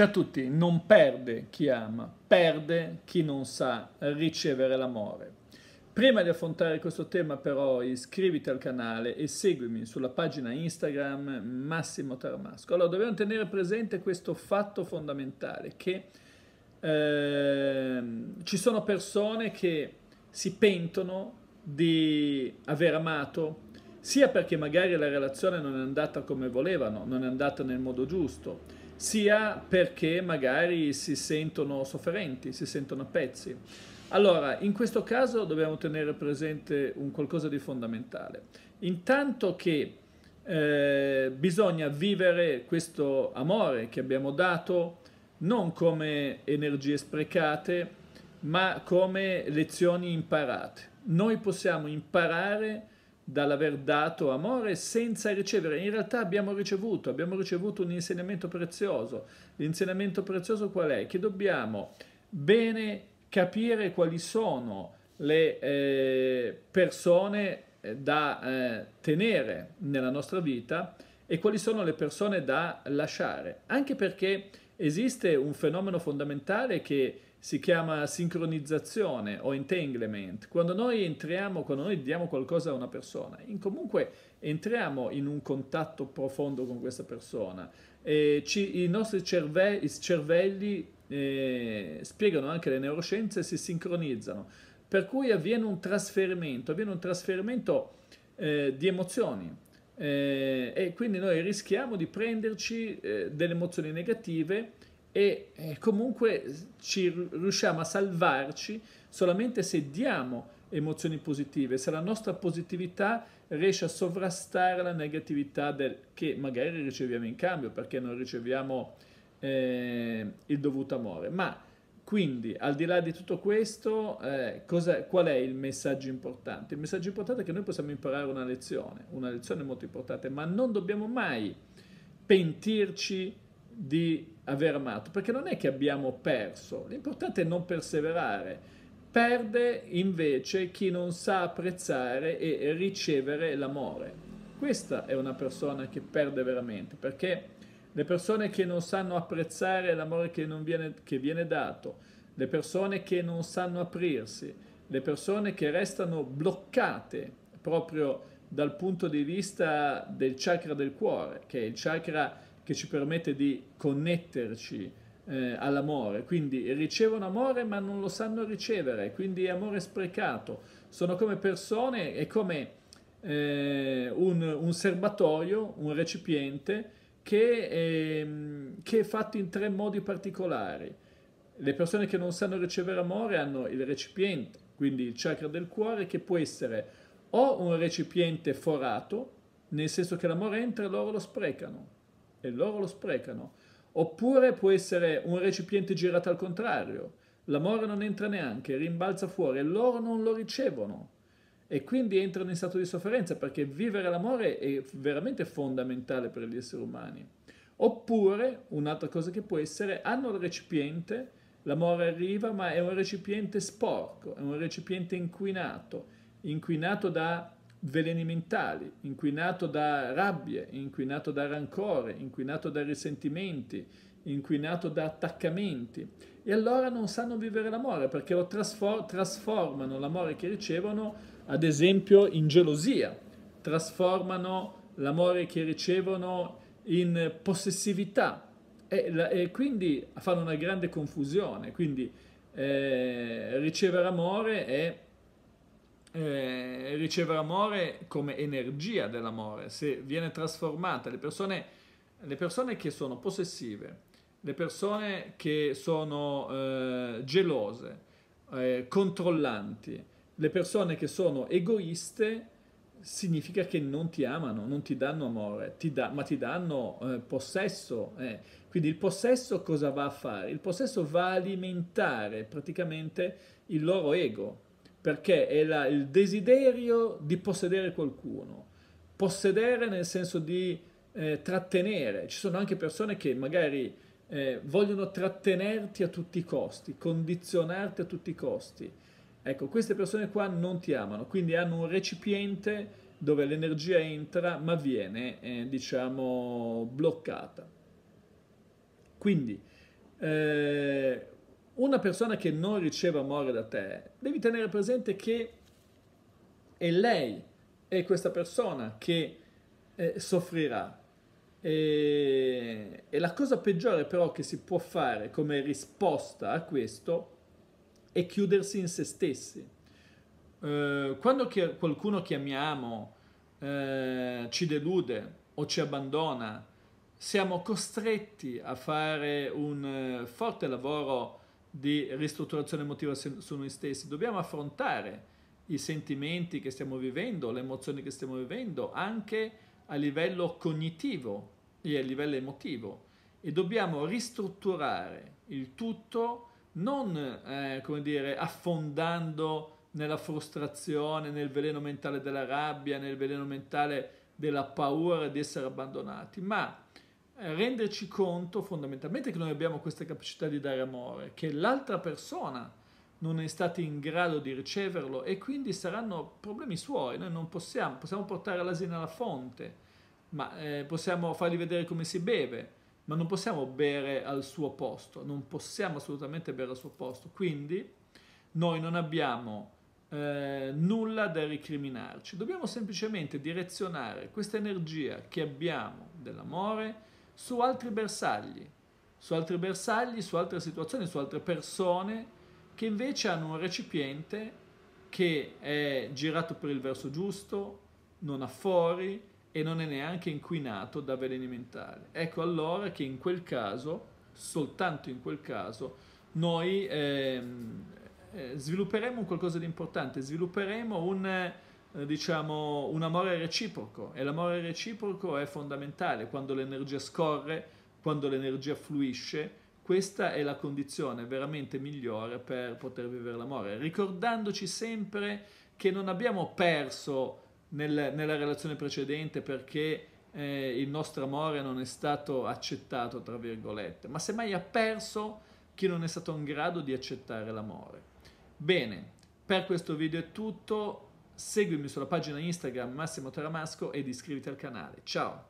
Ciao a tutti, non perde chi ama, perde chi non sa ricevere l'amore. Prima di affrontare questo tema però iscriviti al canale e seguimi sulla pagina Instagram Massimo Tarmasco. Allora dobbiamo tenere presente questo fatto fondamentale che eh, ci sono persone che si pentono di aver amato sia perché magari la relazione non è andata come volevano, non è andata nel modo giusto, sia perché magari si sentono sofferenti, si sentono a pezzi. Allora, in questo caso dobbiamo tenere presente un qualcosa di fondamentale. Intanto che eh, bisogna vivere questo amore che abbiamo dato non come energie sprecate, ma come lezioni imparate. Noi possiamo imparare dall'aver dato amore senza ricevere. In realtà abbiamo ricevuto, abbiamo ricevuto un insegnamento prezioso. L'insegnamento prezioso qual è? Che dobbiamo bene capire quali sono le eh, persone eh, da eh, tenere nella nostra vita e quali sono le persone da lasciare. Anche perché esiste un fenomeno fondamentale che si chiama sincronizzazione o entanglement. Quando noi entriamo, quando noi diamo qualcosa a una persona, in comunque entriamo in un contatto profondo con questa persona. Ci, I nostri cerve- i cervelli, eh, spiegano anche le neuroscienze, si sincronizzano. Per cui avviene un trasferimento, avviene un trasferimento eh, di emozioni. Eh, e quindi noi rischiamo di prenderci eh, delle emozioni negative e eh, comunque ci riusciamo a salvarci solamente se diamo emozioni positive, se la nostra positività riesce a sovrastare la negatività del, che magari riceviamo in cambio perché non riceviamo eh, il dovuto amore. Ma quindi, al di là di tutto questo, eh, qual è il messaggio importante? Il messaggio importante è che noi possiamo imparare una lezione, una lezione molto importante, ma non dobbiamo mai pentirci di aver amato, perché non è che abbiamo perso, l'importante è non perseverare. Perde invece chi non sa apprezzare e ricevere l'amore. Questa è una persona che perde veramente, perché le persone che non sanno apprezzare l'amore che, viene, che viene dato, le persone che non sanno aprirsi, le persone che restano bloccate proprio dal punto di vista del chakra del cuore, che è il chakra che ci permette di connetterci eh, all'amore, quindi ricevono amore ma non lo sanno ricevere, quindi è amore sprecato, sono come persone, è come eh, un, un, serbatoio, un recipiente che, eh, che è fatto in tre modi particolari. Le persone che non sanno ricevere amore hanno il recipiente, quindi il chakra del cuore, che può essere o un recipiente forato, nel senso che l'amore entra e loro lo sprecano, e loro lo sprecano. Oppure può essere un recipiente girato al contrario, l'amore non entra neanche, rimbalza fuori e loro non lo ricevono. E quindi entrano in stato di sofferenza perché vivere l'amore è veramente fondamentale per gli esseri umani. Oppure, un'altra cosa che può essere, hanno il recipiente, l'amore arriva, ma è un recipiente sporco, è un recipiente inquinato, inquinato da veleni mentali, inquinato da rabbie, inquinato da rancore, inquinato da risentimenti, inquinato da attaccamenti. E allora non sanno vivere l'amore perché lo trasfor- trasformano l'amore che ricevono, ad esempio, in gelosia, trasformano l'amore che ricevono in possessività e, la, e quindi fanno una grande confusione. Quindi eh, ricevere amore è eh, ricevere amore come energia dell'amore, se viene trasformata, le persone, le persone che sono possessive, le persone che sono eh, gelose, eh, controllanti, le persone che sono egoiste, significa che non ti amano, non ti danno amore, ti da, ma ti danno eh, possesso. Eh. Quindi il possesso cosa va a fare? Il possesso va a alimentare praticamente il loro ego, perché è la, il desiderio di possedere qualcuno, possedere nel senso di eh, trattenere. Ci sono anche persone che magari eh, vogliono trattenerti a tutti i costi, condizionarti a tutti i costi. Ecco, queste persone qua non ti amano, quindi hanno un recipiente dove l'energia entra ma viene, eh, diciamo, bloccata. Quindi, eh, una persona che non riceve amore da te, devi tenere presente che è lei, è questa persona che eh, soffrirà. E, e la cosa peggiore però che si può fare come risposta a questo è chiudersi in se stessi. Eh, quando chi- qualcuno che amiamo eh, ci delude o ci abbandona, siamo costretti a fare un eh, forte lavoro di ristrutturazione emotiva su noi stessi, dobbiamo affrontare i sentimenti che stiamo vivendo, le emozioni che stiamo vivendo, anche a livello cognitivo e a livello emotivo e dobbiamo ristrutturare il tutto non eh, come dire affondando nella frustrazione, nel veleno mentale della rabbia, nel veleno mentale della paura di essere abbandonati, ma eh, renderci conto fondamentalmente che noi abbiamo questa capacità di dare amore, che l'altra persona non è stata in grado di riceverlo e quindi saranno problemi suoi, noi non possiamo, possiamo portare l'asino alla fonte, ma eh, possiamo fargli vedere come si beve, ma non possiamo bere al suo posto, non possiamo assolutamente bere al suo posto, quindi noi non abbiamo eh, nulla da ricriminarci, dobbiamo semplicemente direzionare questa energia che abbiamo dell'amore, su altri bersagli, su altri bersagli, su altre situazioni, su altre persone che invece hanno un recipiente che è girato per il verso giusto, non ha fori e non è neanche inquinato da veleni mentali. Ecco allora che in quel caso, soltanto in quel caso, noi ehm, eh, svilupperemo qualcosa di importante, svilupperemo un eh, diciamo, un amore reciproco e l'amore reciproco è fondamentale quando l'energia scorre, quando l'energia fluisce. Questa è la condizione veramente migliore per poter vivere l'amore, ricordandoci sempre che non abbiamo perso nel, nella relazione precedente perché eh, il nostro amore non è stato accettato, tra virgolette, ma semmai ha perso chi non è stato in grado di accettare l'amore. Bene, per questo video è tutto, Seguimi sulla pagina Instagram Massimo Taramasco ed iscriviti al canale. Ciao!